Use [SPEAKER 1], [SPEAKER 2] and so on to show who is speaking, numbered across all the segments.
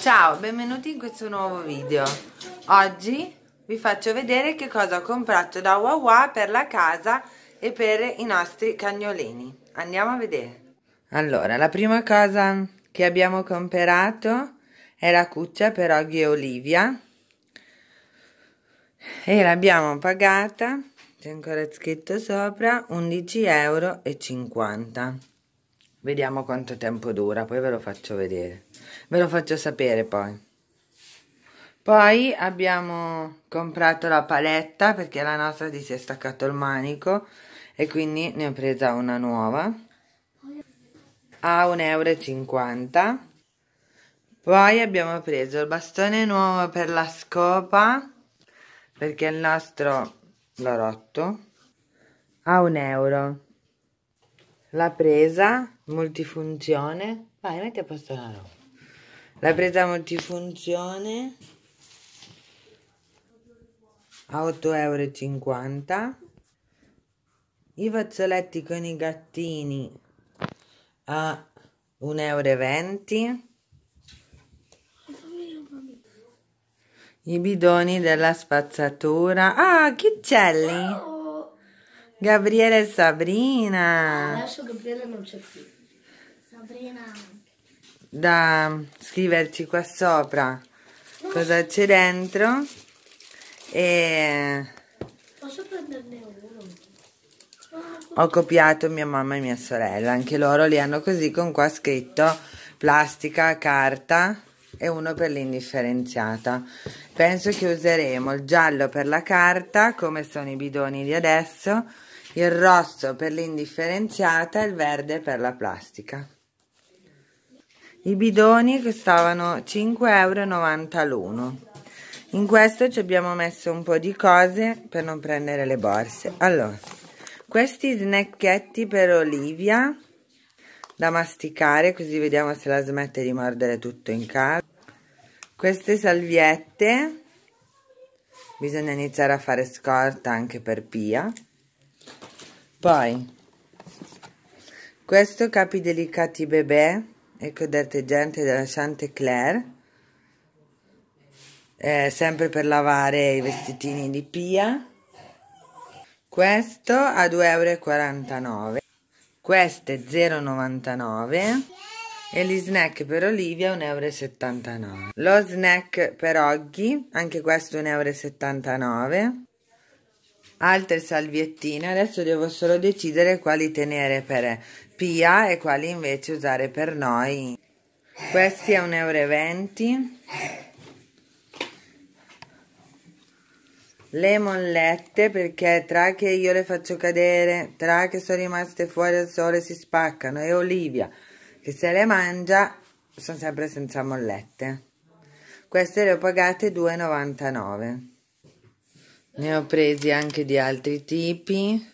[SPEAKER 1] Ciao, benvenuti in questo nuovo video. Oggi vi faccio vedere che cosa ho comprato da Wawa per la casa e per i nostri cagnolini. Andiamo a vedere. Allora, la prima cosa che abbiamo comprato è la cuccia per Oggi e Olivia e l'abbiamo pagata c'è ancora scritto sopra 11,50 euro vediamo quanto tempo dura poi ve lo faccio vedere ve lo faccio sapere poi poi abbiamo comprato la paletta perché la nostra ti si è staccato il manico e quindi ne ho presa una nuova a 1,50 euro poi abbiamo preso il bastone nuovo per la scopa perché il nostro l'ho rotto a 1 euro la presa multifunzione vai metti a posto la roba la presa multifunzione a 8,50 euro. I fazzoletti con i gattini a 1,20 euro. I bidoni della spazzatura. Ah, chi c'è Gabriele e Sabrina. Adesso Gabriele non c'è più. Sabrina da scriverci qua sopra cosa c'è dentro e posso prenderne uno ho copiato mia mamma e mia sorella anche loro li hanno così con qua scritto plastica carta e uno per l'indifferenziata penso che useremo il giallo per la carta come sono i bidoni di adesso il rosso per l'indifferenziata e il verde per la plastica i bidoni costavano 5,90 euro l'uno in questo ci abbiamo messo un po' di cose per non prendere le borse allora questi snacchetti per Olivia da masticare così vediamo se la smette di mordere tutto in casa queste salviette bisogna iniziare a fare scorta anche per Pia poi questo capi delicati bebè ecco detergente della Chantecler eh, sempre per lavare i vestitini di Pia questo a 2,49 euro queste 0,99 e gli snack per Olivia 1,79 euro lo snack per Oggi anche questo 1,79 euro altre salviettine adesso devo solo decidere quali tenere per Pia e quali invece usare per noi questi a 1,20 euro le mollette perché tra che io le faccio cadere tra che sono rimaste fuori al sole si spaccano e Olivia che se le mangia sono sempre senza mollette queste le ho pagate 2,99 ne ho presi anche di altri tipi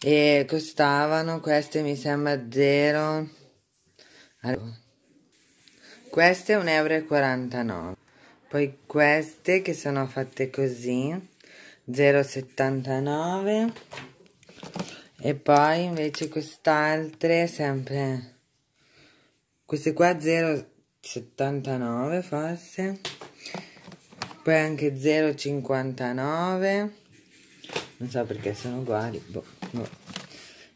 [SPEAKER 1] e costavano queste mi sembra 0 queste 1,49 euro poi queste che sono fatte così 0,79 e poi invece quest'altre sempre queste qua 0,79 forse poi anche 0,59 non so perché sono uguali boh, boh.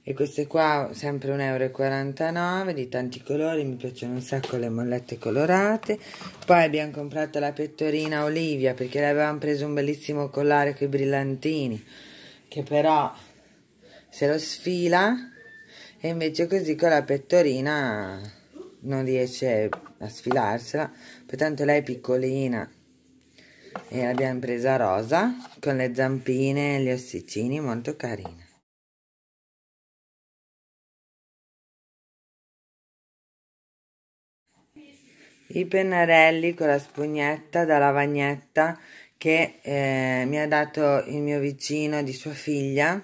[SPEAKER 1] e queste qua sempre 1,49 euro di tanti colori mi piacciono un sacco le mollette colorate poi abbiamo comprato la pettorina Olivia perché le avevamo preso un bellissimo collare con i brillantini che però se lo sfila e invece così con la pettorina non riesce a sfilarsela pertanto lei è piccolina e l'abbiamo presa rosa con le zampine e gli ossicini molto carina i pennarelli con la spugnetta da lavagnetta che eh, mi ha dato il mio vicino di sua figlia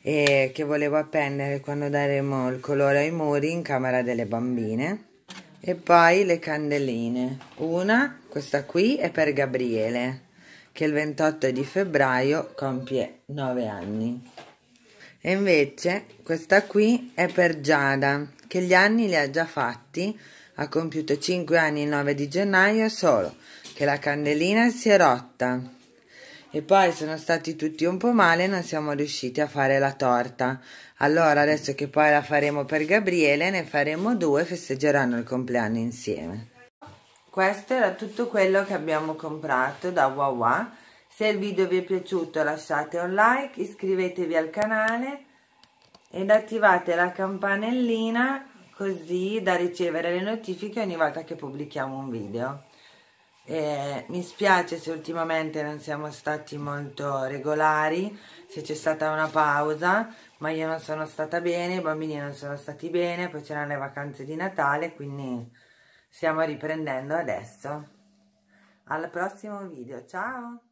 [SPEAKER 1] e che volevo appendere quando daremo il colore ai muri in camera delle bambine e poi le candeline una questa qui è per Gabriele che il 28 di febbraio compie 9 anni e invece questa qui è per Giada che gli anni li ha già fatti ha compiuto 5 anni il 9 di gennaio solo che la candelina si è rotta e poi sono stati tutti un po' male e non siamo riusciti a fare la torta. Allora adesso che poi la faremo per Gabriele ne faremo due e festeggeranno il compleanno insieme. Questo era tutto quello che abbiamo comprato da Wawa. Se il video vi è piaciuto lasciate un like, iscrivetevi al canale ed attivate la campanellina così da ricevere le notifiche ogni volta che pubblichiamo un video. Eh, mi spiace se ultimamente non siamo stati molto regolari, se c'è stata una pausa, ma io non sono stata bene, i bambini non sono stati bene, poi c'erano le vacanze di Natale, quindi stiamo riprendendo adesso. Al prossimo video, ciao!